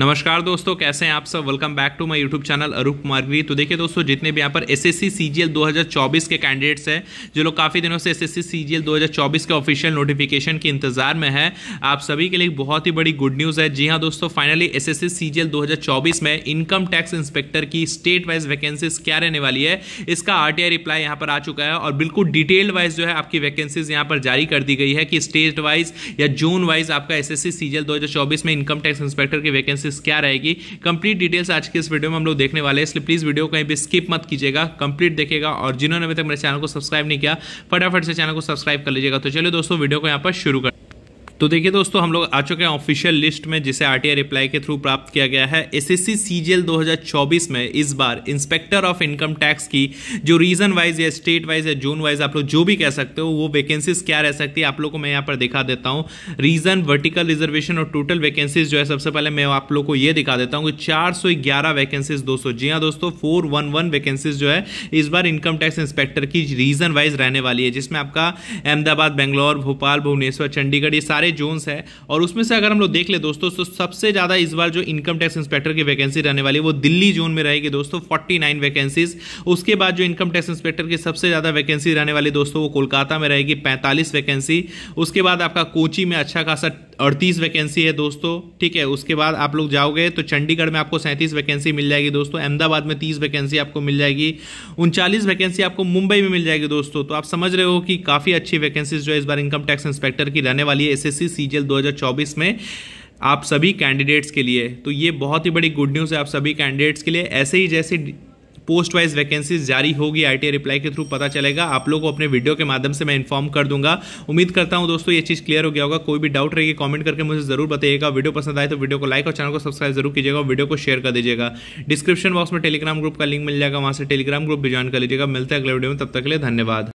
नमस्कार दोस्तों कैसे हैं आप सब welcome back to my YouTube channel Arup Margavi तो देखिए दोस्तों जितने भी यहाँ पर एसएससी सीजीएल 2024 के कैंडिडेट्स हैं जो लोग काफ़ी दिनों से एसएससी सीजीएल 2024 के ऑफिशियल नोटिफिकेशन के इंतजार में है आप सभी के लिए बहुत ही बड़ी गुड न्यूज़ है जी हाँ दोस्तों फाइनली एस एस सी में इनकम टैक्स इंस्पेक्टर की स्टेट वाइज वैकेंसीज क्या रहने वाली है इसका आर रिप्लाई यहाँ पर आ चुका है और बिल्कुल डिटेल्ड वाइज जो है आपकी वैकेंसीज यहाँ पर जारी कर दी गई है कि स्टेट वाइज या जून वाइज आपका एस एस में इनकम टैक्स इंस्पेक्टर की वैकेंसी प्रोसेस क्या रहेगी कंप्लीट डिटेल्स आज के इस वीडियो में हम लोग देखने वाले इसलिए प्लीज़ वीडियो कहीं भी स्किप मत कीजिएगा कंप्लीट देखेगा और जिन्होंने अभी तक मेरे चैनल को सब्सक्राइब नहीं किया फटाफट से चैनल को सब्सक्राइब कर लीजिएगा तो चलिए दोस्तों वीडियो को यहाँ पर शुरू कर तो देखिए दोस्तों हम लोग आ चुके हैं ऑफिशियल लिस्ट में जिसे आर टी रिप्लाई के थ्रू प्राप्त किया गया है एसएससी सीजीएल 2024 में इस बार इंस्पेक्टर ऑफ इनकम टैक्स की जो रीजन वाइज या स्टेट वाइज या जोन वाइज आप लोग जो भी कह सकते हो वो वैकेंसीज क्या रह सकती है आप लोग को मैं यहाँ पर दिखा देता हूँ रीजन वर्टिकल रिजर्वेशन और टोटल वैकेंसीज जो है सबसे पहले मैं आप लोग को ये दिखा देता हूँ कि चार वैकेंसीज दोस्तों जी हाँ दोस्तों फोर वैकेंसीज जो है इस बार इनकम टैक्स इंस्पेक्टर की रीजन वाइज रहने वाली है जिसमें आपका अहमदाबाद बेंगलोर भोपाल भुवनेश्वर चंडीगढ़ ये सारे सारे जोन्स हैं और उसमें से अगर हम लोग देख ले दोस्तों तो सबसे ज़्यादा इस बार जो इनकम टैक्स इंस्पेक्टर की वैकेंसी रहने वाली वो दिल्ली जोन में रहेगी दोस्तों फोर्टी नाइन वैकेंसीज उसके बाद जो इनकम टैक्स इंस्पेक्टर की सबसे ज़्यादा वैकेंसी रहने वाली दोस्तों वो कोलकाता में रहेगी पैंतालीस वैकेंसी उसके बाद आपका कोची में अच्छा खासा अड़तीस वैकेंसी है दोस्तों ठीक है उसके बाद आप लोग जाओगे तो चंडीगढ़ में आपको सैंतीस वैकेंसी मिल जाएगी दोस्तों अहमदाबाद में तीस वैकेंसी आपको मिल जाएगी उनचालीस वैकेंसी आपको मुंबई में मिल जाएगी दोस्तों तो आप समझ रहे हो कि काफ़ी अच्छी वैकेंसीज जो इस बार इनकम टैक्स इंस्पेक्टर की रहने वाली है एस एस सी में आप सभी कैंडिडेट्स के लिए तो ये बहुत ही बड़ी गुड न्यूज़ है आप सभी कैंडिडेट्स के लिए ऐसे ही जैसे पोस्ट वाइज वैकेंसीज जारी होगी आई रिप्लाई के थ्रू पता चलेगा आप लोग को अपने वीडियो के माध्यम से मैं इन्फॉर्म कर दूंगा उम्मीद करता हूँ दोस्तों ये चीज़ क्लियर हो गया होगा कोई भी डाउट रहेगी कॉमेंट करके मुझे जरूर बताइएगा वीडियो पसंद आए तो वीडियो को लाइक और चैनल को सब्सक्राइब जरूर कीजिएगा वीडियो को शेयर कर दीजिएगा डिस्क्रिप्शन बॉक्स में टेलीग्राम ग्रुप का लिंक मिल जाएगा वहाँ से टेलीग्राम ग्रुप भी ज्वाइन कर लीजिएगा मिलते हैं अगले वीडियो में तब तक के लिए धन्यवाद